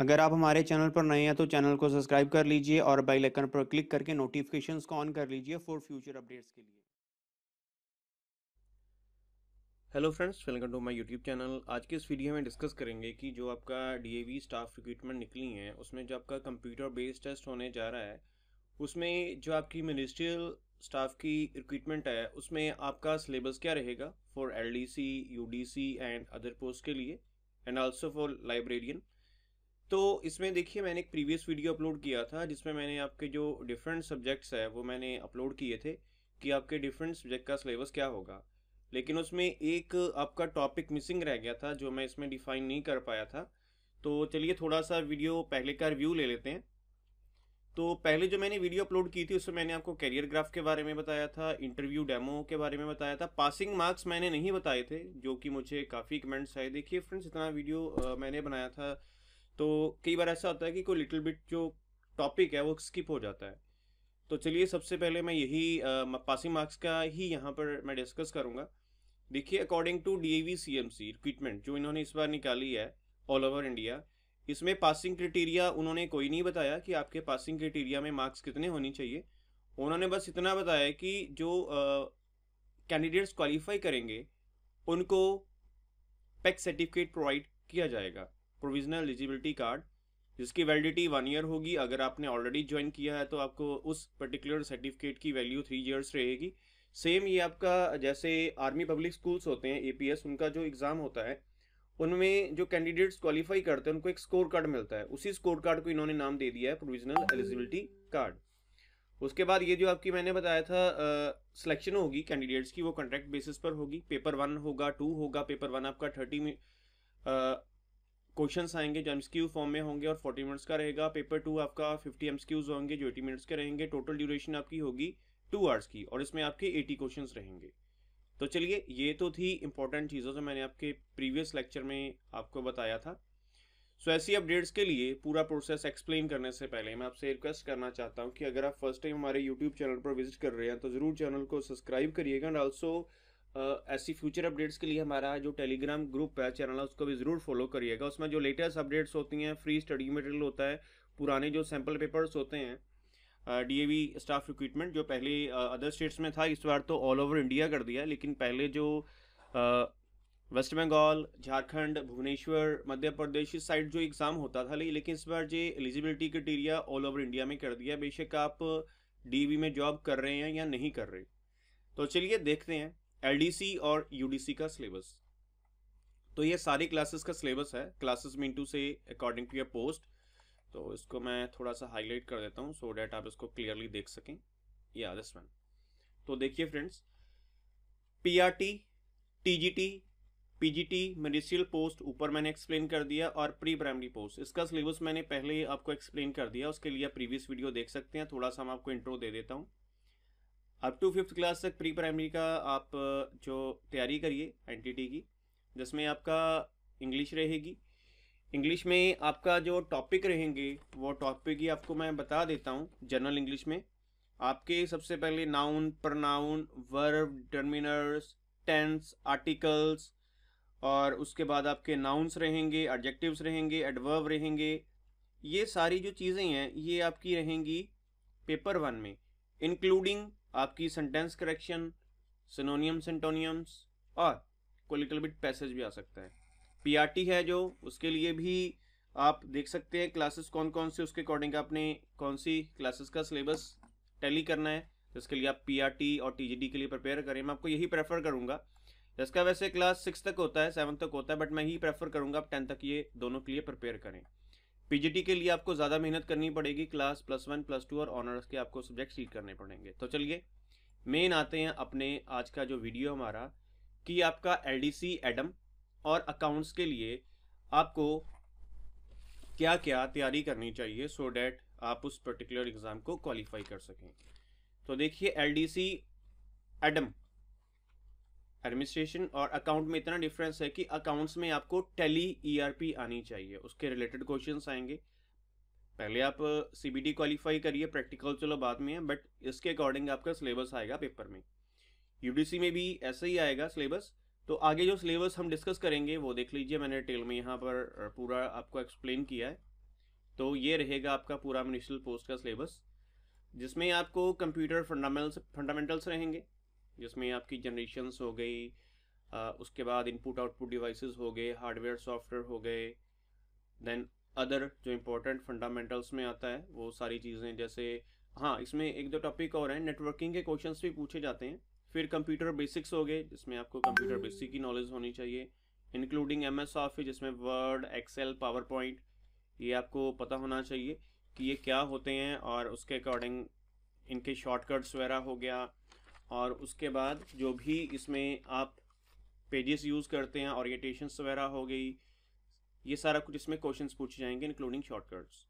अगर आप हमारे चैनल पर नए हैं तो चैनल को सब्सक्राइब कर लीजिए और बेल आइकन पर क्लिक करके नोटिफिकेशंस को ऑन कर लीजिए फॉर फ्यूचर अपडेट्स के लिए hello friends welcome to my YouTube channel आज के इस वीडियो में डिस्कस करेंगे कि जो आपका डीएवी स्टाफ रिक्रूटमेंट निकली है उसमें जो आपका कंप्यूटर बेस्ड टेस्ट होने जा रहा है उसमें जो आपकी मिनिस्ट्रियल स्टाफ की रिक्रूटमेंट है उसमें आपका सिलेबस क्या रहेगा for L D C U D C and other post के लिए एंड ऑल्सो फॉर लाइब्रेरियन तो इसमें देखिए मैंने एक प्रीवियस वीडियो अपलोड किया था जिसमें मैंने आपके जो डिफरेंट सब्जेक्ट्स है वो मैंने अपलोड किए थे कि आपके डिफरेंट सब्जेक्ट का सिलेबस क्या होगा लेकिन उसमें एक आपका टॉपिक मिसिंग रह गया था जो मैं इसमें डिफाइन नहीं कर पाया था तो चलिए थोड़ा सा वीडियो पहले का रिव्यू ले लेते हैं तो पहले जो मैंने वीडियो अपलोड की थी उसमें मैंने आपको कैरियर ग्राफ के बारे में बताया था इंटरव्यू डेमो के बारे में बताया था पासिंग मार्क्स मैंने नहीं बताए थे जो कि मुझे काफ़ी कमेंट्स आए देखिए फ्रेंड्स इतना वीडियो मैंने बनाया था तो कई बार ऐसा होता है कि कोई लिटिल बिट जो टॉपिक है वो स्किप हो जाता है तो चलिए सबसे पहले मैं यही पासिंग मार्क्स का ही यहाँ पर मैं डिस्कस करूँगा देखिए according to D A V C M C recruitment जो इन्होंने इस बार निकाली है ऑल ओवर इंडिया इसमें पासिंग क्राइटेरिया उन्होंने कोई नहीं बताया कि आपके पासिंग क्रिटेरिया में मार्क्स कितने होने चाहिए उन्होंने बस इतना बताया कि जो कैंडिडेट्स क्वालिफाई करेंगे उनको पैक सर्टिफिकेट प्रोवाइड किया जाएगा प्रोविजनल एलिजिबिलिटी कार्ड जिसकी वैलिडिटी वन ईयर होगी अगर आपने ऑलरेडी ज्वाइन किया है तो आपको उस पर्टिकुलर सर्टिफिकेट की वैल्यू थ्री ईयर्स रहेगी सेम ये आपका जैसे आर्मी पब्लिक स्कूल्स होते हैं एपीएस उनका जो एग्ज़ाम होता है उनमें जो कैंडिडेट्स क्वालिफाई करते हैं उनको एक स्कोर कार्ड मिलता है उसी स्कोर कार्ड को इन्होंने नाम दे दिया है प्रोविजनल एलिजिबिलिटी कार्ड उसके बाद ये जो आपकी मैंने बताया था सिलेक्शन uh, होगी कैंडिडेट्स की वो कॉन्ट्रैक्ट बेसिस पर होगी पेपर वन होगा टू होगा पेपर वन आपका थर्टी क्वेश्चन आएंगे जो एमसीक्यू फॉर्म में होंगे और फोर्टी मिनट्स का रहेगा पेपर टू आपका फिफ्टी एमसीक्यूज होंगे जो एटी मिनट्स के रहेंगे टोटल ड्यूरेशन आपकी होगी टू आवर्स की और इसमें आपके एटी क्वेश्चन रहेंगे तो चलिए ये तो थी इंपॉर्टेंट चीज़ों जो मैंने आपके प्रीवियस लेक्चर में आपको बताया था सो so, ऐसी अपडेट्स के लिए पूरा प्रोसेस एक्सप्लेन करने से पहले मैं आपसे रिक्वेस्ट करना चाहता हूँ कि अगर आप फर्स्ट टाइम हमारे यूट्यूब चैनल पर विजिट कर रहे हैं तो ज़रूर चैनल को सब्सक्राइब करिएगा एंड ऑल्सो ऐसी फ्यूचर अपडेट्स के लिए हमारा जो टेलीग्राम ग्रुप है चैनल है उसको भी ज़रूर फॉलो करिएगा उसमें जो लेटेस्ट अपडेट्स होती हैं फ्री स्टडी मटेरियल होता है पुराने जो सैम्पल पेपर्स होते हैं डीएवी स्टाफ रिक्रूटमेंट जो पहले अदर स्टेट्स में था इस बार तो ऑल ओवर इंडिया कर दिया लेकिन पहले जो वेस्ट बंगाल झारखंड भुवनेश्वर मध्य प्रदेश इस साइड जो एग्ज़ाम होता था लेकिन इस बार जो eligibility criteria all over India में कर दिया बेशक आप डीवी में जॉब कर रहे हैं या नहीं कर रहे तो चलिए देखते हैं एलडीसी और यूडीसी का सिलेबस तो ये सारी क्लासेस का सिलेबस है क्लासेस मीन टू से अकॉर्डिंग टू योर पोस्ट तो इसको मैं थोड़ा सा हाईलाइट कर देता हूँ सो डैट आप इसको क्लियरली देख सकें या दिस वन तो देखिए friends PRT TGT PGT ministerial post ऊपर मैंने एक्सप्लेन कर दिया और प्री प्राइमरी पोस्ट इसका सिलेबस मैंने पहले ही आपको एक्सप्लेन कर दिया उसके लिए प्रीवियस वीडियो देख सकते हैं थोड़ा सा मैं आपको इंट्रो दे देता हूँ अप टू फिफ्थ क्लास तक प्री प्राइमरी का आप जो तैयारी करिए एनटीटी की जिसमें आपका इंग्लिश रहेगी इंग्लिश में आपका जो टॉपिक रहेंगे वो टॉपिक ही आपको मैं बता देता हूँ जनरल इंग्लिश में आपके सबसे पहले noun pronoun verb determiners tense articles और उसके बाद आपके नाउन्स रहेंगे एडजेक्टिव्स रहेंगे एडवर्ब रहेंगे ये सारी जो चीज़ें हैं ये आपकी रहेंगी पेपर वन में इंक्लूडिंग आपकी सेंटेंस करेक्शन सिनोनियम सेंटोनियम्स और कोलिकलबिट बिट पैसेज भी आ सकता है पीआरटी है जो उसके लिए भी आप देख सकते हैं क्लासेस कौन कौन से उसके अकॉर्डिंग आपने कौन सी क्लासेस का सिलेबस टैली करना है जिसके लिए आप पीआरटी और टीजीडी के लिए प्रिपेयर करें मैं आपको यही प्रेफर करूंगा इसका वैसे क्लास सिक्स तक होता है सेवन तक होता है बट मैं ही प्रेफर करूंगा आप टेंथ तक ये दोनों के लिए प्रिपेयर करें पीजीटी के लिए आपको ज़्यादा मेहनत करनी पड़ेगी class plus one plus two और ऑनर्स के आपको सब्जेक्ट सीट करने पड़ेंगे तो चलिए मेन आते हैं अपने आज का जो वीडियो हमारा कि आपका एल एडम और अकाउंट्स के लिए आपको क्या क्या तैयारी करनी चाहिए सो so डैट आप उस पर्टिकुलर एग्ज़ाम को क्वालिफाई कर सकें तो देखिए एल एडम एडमिनिस्ट्रेशन और अकाउंट में इतना डिफरेंस है कि अकाउंट्स में आपको टेली ईआरपी e आनी चाहिए उसके रिलेटेड क्वेश्चन आएंगे पहले आप सीबीडी क्वालिफाई करिए प्रैक्टिकल चलो बाद में है बट इसके अकॉर्डिंग आपका सिलेबस आएगा पेपर में यूडीसी में भी ऐसा ही आएगा सिलेबस तो आगे जो सिलेबस हम डिस्कस करेंगे वो देख लीजिए मैंने डिटेल में यहाँ पर पूरा आपको एक्सप्लेन किया है तो ये रहेगा आपका पूरा म्यूनिसिपल पोस्ट का सिलेबस जिसमें आपको कंप्यूटर फंडामेंटल्स फंडामेंटल्स रहेंगे जिसमें आपकी जनरेशन्स हो गई उसके बाद इनपुट आउटपुट डिवाइसेस हो गए हार्डवेयर सॉफ्टवेयर हो गए देन अदर जो इम्पोर्टेंट फंडामेंटल्स में आता है वो सारी चीज़ें जैसे हाँ इसमें एक दो टॉपिक और हैं नेटवर्किंग के क्वेश्चन भी पूछे जाते हैं फिर कंप्यूटर बेसिक्स हो गए जिसमें आपको कंप्यूटर बेसिक की नॉलेज होनी चाहिए इंक्लूडिंग एम एस ऑफिस जिसमें वर्ड एक्सेल पावर पॉइंट ये आपको पता होना चाहिए कि ये क्या होते हैं और उसके अकॉर्डिंग इनके शॉर्टकट्स वगैरह हो गया और उसके बाद जो भी इसमें आप पेजेस यूज़ करते हैं ऑरिएटेशंस वगैरह हो गई ये सारा कुछ इसमें क्वेश्चंस पूछे जाएंगे इंक्लूडिंग शॉर्टकट्स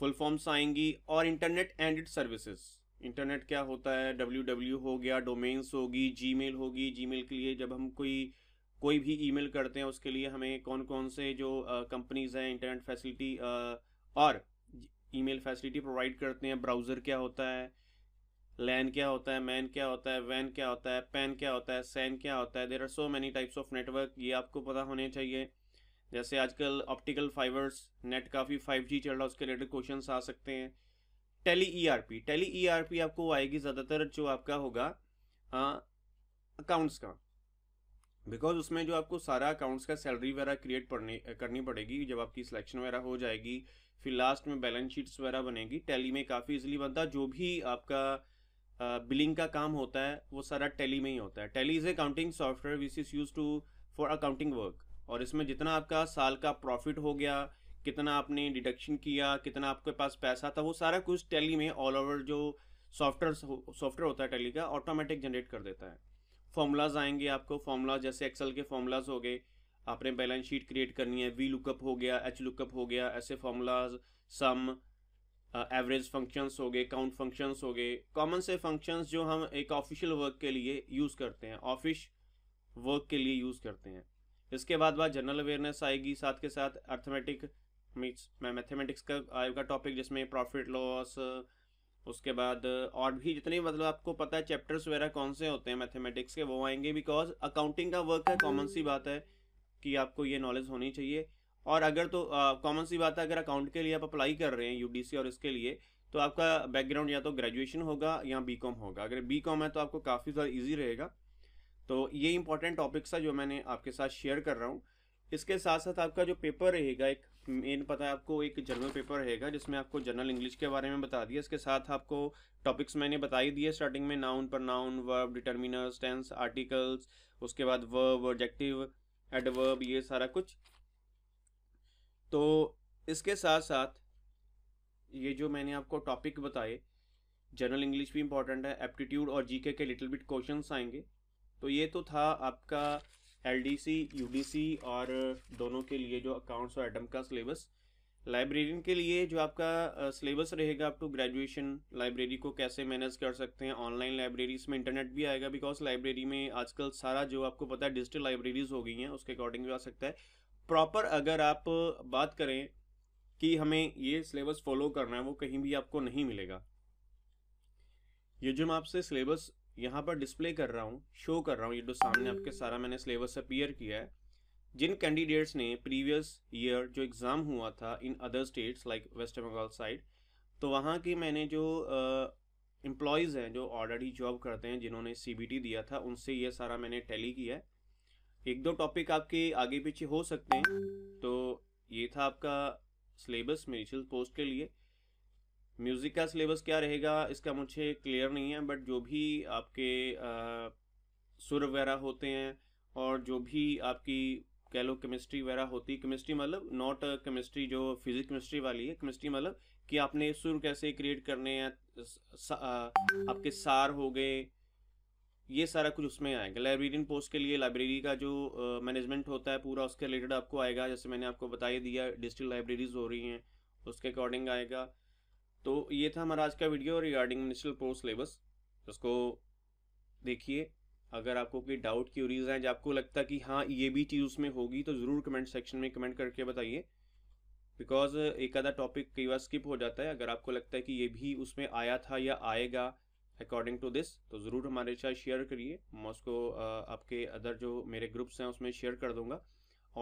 फुल फॉर्म्स आएंगी और इंटरनेट एंडेड सर्विसेज इंटरनेट क्या होता है डब्ल्यू डब्ल्यू हो गया डोमेन्स होगी मेल होगी मेल के लिए जब हम कोई कोई भी मेल करते हैं उसके लिए हमें कौन कौन से जो कंपनीज हैं इंटरनेट फैसिलिटी और ईमेल फैसिलिटी प्रोवाइड करते हैं ब्राउज़र क्या होता है लैन क्या होता है मैन क्या होता है वैन क्या होता है पैन क्या होता है सैन क्या होता है there are so many types of network ये आपको पता होने चाहिए जैसे आजकल ऑप्टिकल फाइबर्स नेट काफ़ी फाइव जी चल रहा है उसके रिलेटेड क्वेश्चन आ सकते हैं Tally E R P Tally E R P आपको आएगी ज़्यादातर जो आपका होगा अकाउंट्स का बिकॉज उसमें जो आपको सारा अकाउंट्स का सैलरी वगैरह क्रिएट करनी पड़ेगी जब आपकी सिलेक्शन वगैरह हो जाएगी फिर लास्ट में बैलेंस शीट्स वगैरह बनेगी टैली में काफ़ी इजीली बनता जो भी आपका बिलिंग का काम होता है वो सारा टेली में ही होता है Tally is a counting software which is use to for accounting work और इसमें जितना आपका साल का प्रॉफिट हो गया कितना आपने डिडक्शन किया कितना आपके पास पैसा था वो सारा कुछ टेली में ऑल ओवर जो सॉफ्टवेयर सॉफ्टवेयर होता है टेली का ऑटोमेटिक जनरेट कर देता है फॉर्मूलाज आएंगे आपको फॉर्मूलाज जैसे एक्सेल के फॉर्मूलाज हो गए आपने बैलेंस शीट क्रिएट करनी है वी लुकअप हो गया एच लुकअप हो गया ऐसे फॉर्मूलाज सम एवरेज फंक्शंस हो गए काउंट फंक्शंस हो गए कॉमन से फंक्शंस जो हम एक ऑफिशियल वर्क के लिए यूज़ करते हैं ऑफिश वर्क के लिए यूज़ करते हैं इसके बाद बाद जनरल अवेयरनेस आएगी साथ के साथ अर्थमेटिक मीन्स मैथमेटिक्स का आएगा टॉपिक जिसमें प्रॉफिट लॉस उसके बाद और भी जितने मतलब आपको पता है चैप्टर्स वगैरह कौन से होते हैं मैथमेटिक्स के वो आएंगे बिकॉज अकाउंटिंग का वर्क है कॉमन सी बात है कि आपको ये नॉलेज होनी चाहिए और अगर तो कॉमन सी बात है अगर अकाउंट के लिए आप अप्लाई कर रहे हैं यू और इसके लिए तो आपका बैकग्राउंड या तो ग्रेजुएशन होगा या बी होगा अगर बी है तो आपको काफ़ी ज़्यादा ईजी रहेगा तो ये इंपॉर्टेंट टॉपिक्स था जो मैंने आपके साथ शेयर कर रहा हूँ इसके साथ साथ आपका जो पेपर रहेगा एक मेन पता है आपको एक जनरल पेपर रहेगा जिसमें आपको जनरल इंग्लिश के बारे में बता दिया इसके साथ आपको टॉपिक्स मैंने बता ही दिए स्टार्टिंग में नाउन पर noun verb determiners tense articles उसके बाद वर्ब ऑब्जेक्टिव एडवर्ब ये सारा कुछ तो इसके साथ साथ ये जो मैंने आपको टॉपिक बताए जनरल इंग्लिश भी इम्पॉर्टेंट है एप्टीट्यूड और जीके के लिटिल बिट क्वेश्चन आएंगे तो ये तो था आपका एलडीसी यूडीसी और दोनों के लिए जो अकाउंट्स और एटम का सिलेबस लाइब्रेरियन के लिए जो आपका सिलेबस रहेगा अप टू ग्रेजुएशन लाइब्रेरी को कैसे मैनेज कर सकते हैं ऑनलाइन लाइब्रेरी इसमें इंटरनेट भी आएगा बिकॉज लाइब्रेरी में आजकल सारा जो आपको पता है डिजिटल लाइब्रेरीज हो गई हैं उसके अकॉर्डिंग भी आ सकता है प्रॉपर अगर आप बात करें कि हमें ये सिलेबस फॉलो करना है वो कहीं भी आपको नहीं मिलेगा ये जो मैं आपसे सिलेबस यहाँ पर डिस्प्ले कर रहा हूँ शो कर रहा हूँ ये जो सामने आपके सारा मैंने सिलेबस अपीयर किया है जिन कैंडिडेट्स ने प्रीवियस ईयर जो एग्ज़ाम हुआ था in other states like West Bengal side तो वहाँ की मैंने जो एम्प्लॉयज़ हैं जो ऑलरेडी जॉब करते हैं जिन्होंने सी दिया था उनसे ये सारा मैंने टैली किया है एक दो टॉपिक आपके आगे पीछे हो सकते हैं तो ये था आपका सिलेबस मेडिसल पोस्ट के लिए म्यूज़िक का सिलेबस क्या रहेगा इसका मुझे क्लियर नहीं है बट जो भी आपके आ, सुर वगैरह होते हैं और जो भी आपकी कह लो केमिस्ट्री वगैरह होती है केमिस्ट्री मतलब नॉट केमिस्ट्री जो फिजिक केमिस्ट्री वाली है केमिस्ट्री मतलब कि आपने सुर कैसे क्रिएट करने हैं आपके सार हो गए ये सारा कुछ उसमें आएगा लाइब्रेरियन पोस्ट के लिए लाइब्रेरी का जो मैनेजमेंट uh, होता है पूरा उसके रिलेटेड आपको आएगा जैसे मैंने आपको बता ही दिया डिजिटल लाइब्रेरीज हो रही हैं उसके अकॉर्डिंग आएगा तो ये था हमारा आज का video regarding ministerial post syllabus उसको देखिए अगर आपको कोई डाउट क्यूरीज हैं जब आपको लगता है कि हाँ ये भी चीज़ उसमें होगी तो ज़रूर कमेंट सेक्शन में कमेंट करके बताइए बिकॉज एक आधा टॉपिक कई बार स्किप हो जाता है अगर आपको लगता है कि ये भी उसमें आया था या आएगा अकॉर्डिंग टू दिस तो ज़रूर हमारे साथ शेयर करिए मैं उसको आपके अदर जो मेरे ग्रुप्स हैं उसमें शेयर कर दूंगा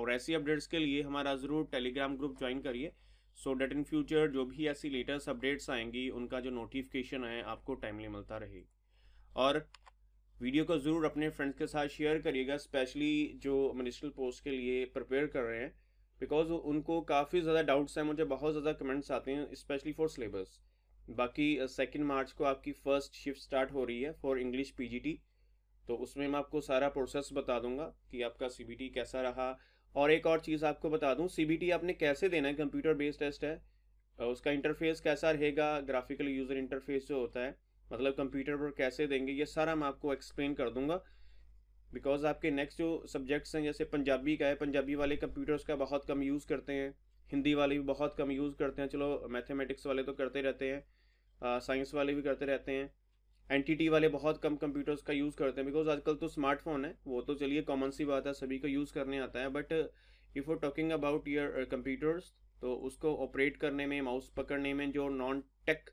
और ऐसी अपडेट्स के लिए हमारा ज़रूर टेलीग्राम ग्रुप ज्वाइन करिए सो डेट इन फ्यूचर जो भी ऐसी लेटेस्ट अपडेट्स आएंगी उनका जो नोटिफिकेशन है आपको टाइमली मिलता रहेगा और वीडियो को ज़रूर अपने फ्रेंड्स के साथ शेयर करिएगा स्पेशली जो मिनिस्ट्रल पोस्ट के लिए प्रिपेयर कर रहे हैं बिकॉज उनको काफ़ी ज़्यादा डाउट्स हैं मुझे बहुत ज़्यादा कमेंट्स आते हैं स्पेशली फॉर सिलेबस बाकी सेकेंड मार्च को आपकी फर्स्ट शिफ्ट स्टार्ट हो रही है फॉर इंग्लिश पीजीटी तो उसमें मैं आपको सारा प्रोसेस बता दूंगा कि आपका सीबीटी कैसा रहा और एक और चीज़ आपको बता दूं सीबीटी आपने कैसे देना है कंप्यूटर बेस्ड टेस्ट है उसका इंटरफेस कैसा रहेगा ग्राफिकल यूज़र इंटरफेस जो होता है मतलब कंप्यूटर पर कैसे देंगे ये सारा मैं आपको एक्सप्लेन कर दूंगा बिकॉज आपके नेक्स्ट जो सब्जेक्ट्स हैं जैसे पंजाबी का है पंजाबी वाले कंप्यूटर्स का बहुत कम यूज़ करते हैं हिंदी वाले भी बहुत कम यूज़ करते हैं चलो मैथमेटिक्स वाले तो करते रहते हैं साइंस वाले भी करते रहते हैं एन वाले बहुत कम कंप्यूटर्स का यूज़ करते हैं बिकॉज आजकल तो स्मार्टफोन है वो तो चलिए कॉमन सी बात है सभी को यूज़ करने आता है but if you talking about your computers तो उसको ऑपरेट करने में माउस पकड़ने में जो नॉन टेक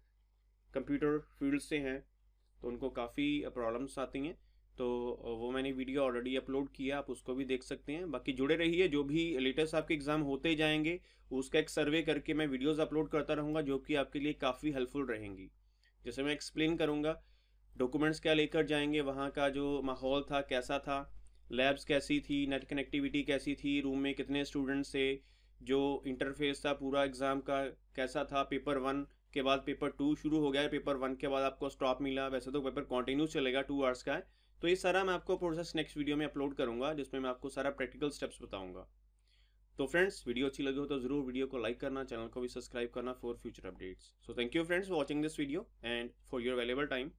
कंप्यूटर फील्ड से हैं तो उनको काफ़ी प्रॉब्लम्स आती हैं तो वो मैंने वीडियो ऑलरेडी अपलोड किया आप उसको भी देख सकते हैं बाकी जुड़े रहिए जो भी लेटेस्ट आपके एग्ज़ाम होते जाएंगे उसका एक सर्वे करके मैं वीडियोस अपलोड करता रहूंगा जो कि आपके लिए काफ़ी हेल्पफुल रहेंगी जैसे मैं एक्सप्लेन करूंगा डॉक्यूमेंट्स क्या लेकर जाएंगे वहाँ का जो माहौल था कैसा था लैब्स कैसी थी नेट कनेक्टिविटी कैसी थी रूम में कितने स्टूडेंट्स थे जो इंटरफेस था पूरा एग्ज़ाम का कैसा था पेपर वन के बाद पेपर टू शुरू हो गया पेपर वन के बाद आपको स्टॉप मिला वैसे तो पेपर कंटिन्यू चलेगा टू आवर्स का है तो ये सारा मैं आपको प्रोसेस नेक्स्ट वीडियो में अपलोड करूंगा जिसमें मैं आपको सारा प्रैक्टिकल स्टेप्स बताऊंगा तो फ्रेंड्स वीडियो अच्छी लगी हो तो जरूर वीडियो को लाइक करना चैनल को भी सब्सक्राइब करना for future updates so thank you friends watching this video and for your valuable time